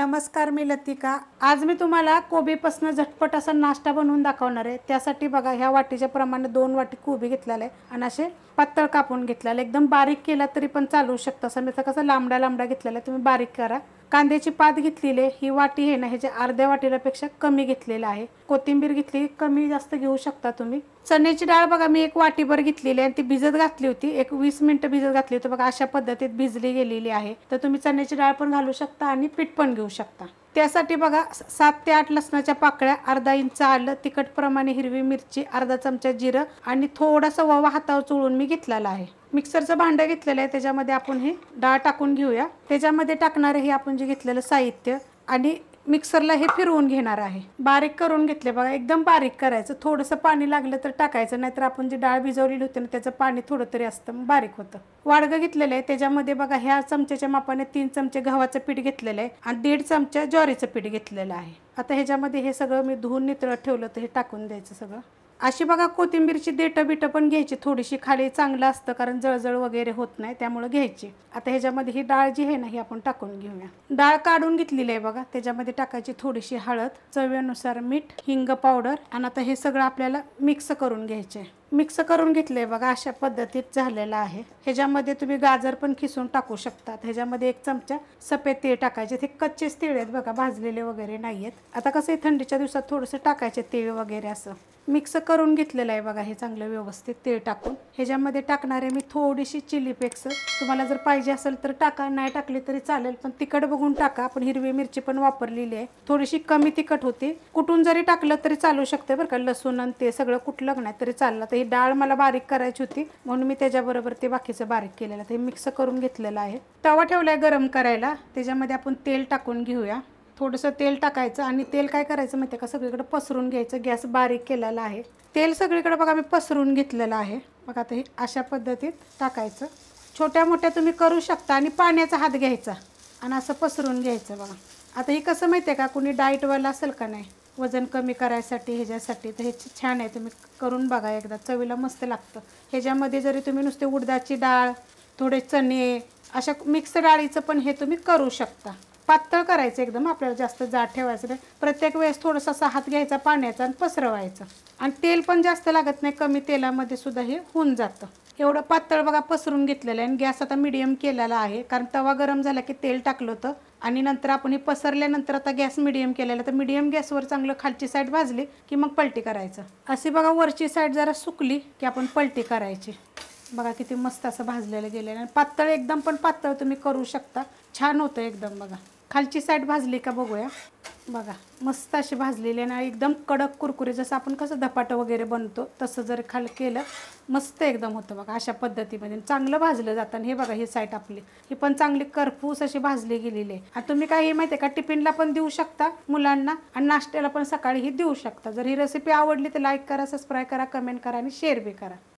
नमस्कार मी लतिका आज मी तुम्हाला कोबीपासनं झटपट असा नाश्ता बनवून दाखवणार आहे त्यासाठी बघा ह्या वाटीच्या प्रमाणे दोन वाटी कोबी घेतलेला आहे आणि असे पातळ कापून घेतलेलं एकदम बारीक केला तरी पण चालू शकतं असं मी तर कसं लांबडा लांबडा घेतलेला तुम्ही बारीक करा कांद्याची पात घेतलेली आहे ही वाटी आहे ना ह्याच्या अर्ध्या वाटीलापेक्षा कमी घेतलेलं आहे कोथिंबीर घेतली कमी जास्त घेऊ शकता तुम्ही चण्याची डाळ बघा मी एक वाटीभर घेतलेली आहे ती भिजत घातली होती एक वीस मिनिटं भिजत घातली होती बघा अशा पद्धतीत भिजली गेलेली आहे तर तुम्ही चण्याची डाळ पण घालू शकता आणि पीठ पण घेऊ शकता त्यासाठी बघा सात ते आठ लसणाच्या पाकळ्या अर्धा इंच आलं तिखट प्रमाणे हिरवी मिरची अर्धा चमचा जिरं आणि थोडासा ववा हातावर चोळून मी घेतलेला आहे मिक्सरचं भांडं घेतलेलं आहे त्याच्यामध्ये आपण हे डाळ टाकून घेऊया त्याच्यामध्ये टाकणारं हे आपण जे घेतलेलं साहित्य आणि मिक्सरला हे फिरवून घेणार आहे बारीक करून घेतले बघा एकदम बारीक करायचं थोडंसं पाणी लागलं तर टाकायचं नाहीतर आपण जी डाळ भिजवलेली होती ना त्याचं पाणी थोडं तरी असतं बारीक होतं वाडगं घेतलेलं आहे त्याच्यामध्ये बघा ह्या चमच्याच्या मापाने तीन चमचे गव्हाचं पीठ घेतलेलं आहे आणि दीड चमचा ज्वारीचं पीठ घेतलेलं आहे आता ह्याच्यामध्ये हे सगळं मी धुवून नितळत ठेवलं तर हे टाकून द्यायचं सगळं अशी बघा कोथिंबीरची देटं बिटं पण घ्यायची थोडीशी खाली चांगलं असतं कारण जळजळ वगैरे होत नाही त्यामुळे घ्यायची आता ह्याच्यामध्ये ही डाळ जी आहे ना ही आपण टाकून घेऊया डाळ काढून घेतलेली आहे बघा त्याच्यामध्ये टाकायची थोडीशी हळद चवीनुसार मीठ हिंग पावडर आणि आता हे सगळं आपल्याला मिक्स करून घ्यायचे आहे मिक्स करून घेतलं आहे बघा अशा पद्धतीत झालेलं आहे ह्याच्यामध्ये तुम्ही गाजर पण खिसून टाकू शकतात ह्याच्यामध्ये एक चमचा सफेद तीळ टाकायचे ते कच्चेच तीळ आहेत बघा भाजलेले वगैरे नाही आहेत आता कसं आहे थंडीच्या दिवसात थोडंसं टाकायचे तीळ वगैरे असं मिक्स करून घेतलेलं आहे बघा हे चांगलं व्यवस्थित तीळ टाकून ह्याच्यामध्ये टाकणारे मी थोडीशी चिली पेक्स तुम्हाला जर पाहिजे असेल तर टाका नाही टाकली तरी चालेल पण तिखट बघून टाका आपण हिरवी मिरची पण वापरलेली आहे थोडीशी कमी तिखट होती कुठून जरी टाकलं तरी चालू शकते बरं का लसूण आणि ते सगळं कुठलं नाही तरी चाललं ही डाळ मला बारीक करायची होती म्हणून मी त्याच्याबरोबर ते बाकीचं बारीक केलेलं ते मिक्स करून घेतलेलं आहे तवा ठेवला आहे गरम करायला त्याच्यामध्ये आपण तेल टाकून घेऊया थोडंसं तेल टाकायचं आणि तेल काय करायचं माहिती का सगळीकडे पसरून घ्यायचं गॅस बारीक केलेला आहे तेल सगळीकडे बघा मी पसरून घेतलेलं आहे बघा आता अशा पद्धतीत टाकायचं छोट्या मोठ्या तुम्ही करू शकता आणि पाण्याचा हात घ्यायचा आणि असं पसरून घ्यायचं बघा आता हे कसं माहिती आहे का कुणी डाएटवाला असेल का नाही वजन कमी करायसाठी ह्याच्यासाठी तर हे छान आहे तुम्ही करून बघा एकदा चवीला मस्त लागतं ह्याच्यामध्ये जरी तुम्ही नुसते उडदाची डाळ थोडे चणे अशा मिक्स डाळीचं पण हे तुम्ही करू शकता पातळ करायचं एकदम आपल्याला जास्त जाड ठेवायचं नाही प्रत्येक वेळेस थोडंसं असा हात घ्यायचा पाण्याचा आणि पसरवायचं आणि तेल पण जास्त लागत नाही कमी तेलामध्ये सुद्धा हे होऊन जातं एवढं पातळ बघा पसरून घेतलेलं आहे आणि गॅस आता मिडियम केलेला आहे कारण तवा गरम झाला की तेल टाकलं होतं आणि नंतर आपण हे पसरल्यानंतर आता गॅस मिडियम केलेला तर मिडियम गॅसवर चांगलं खालची साईड भाजली की मग पलटी करायचं अशी बघा वरची साईड जरा सुकली की आपण पलटी करायची बघा किती मस्त असं भाजलेलं गेलेलं आणि पातळ एकदम पण पातळ तुम्ही करू शकता छान होतं एकदम बघा खालची साईड भाजली का बघूया बघा मस्त असे भाजलेले ना एकदम कडक कुरकुरे जसं आपण कसं धपाटं वगैरे बनतो तसं जर खाल केलं मस्त एकदम होतं बघा अशा पद्धतीमध्ये चांगलं भाजलं जातं आणि हे बघा ही साईट आपली ही पण चांगली करपूस अशी भाजली गेलेली आहे आणि तुम्ही काही माहिती आहे का टिफिनला पण देऊ शकता मुलांना आणि नाश्त्याला पण सकाळी ही देऊ शकता जर ही रेसिपी आवडली तर लाईक करा सबस्क्राईब करा कमेंट करा आणि शेअर बी करा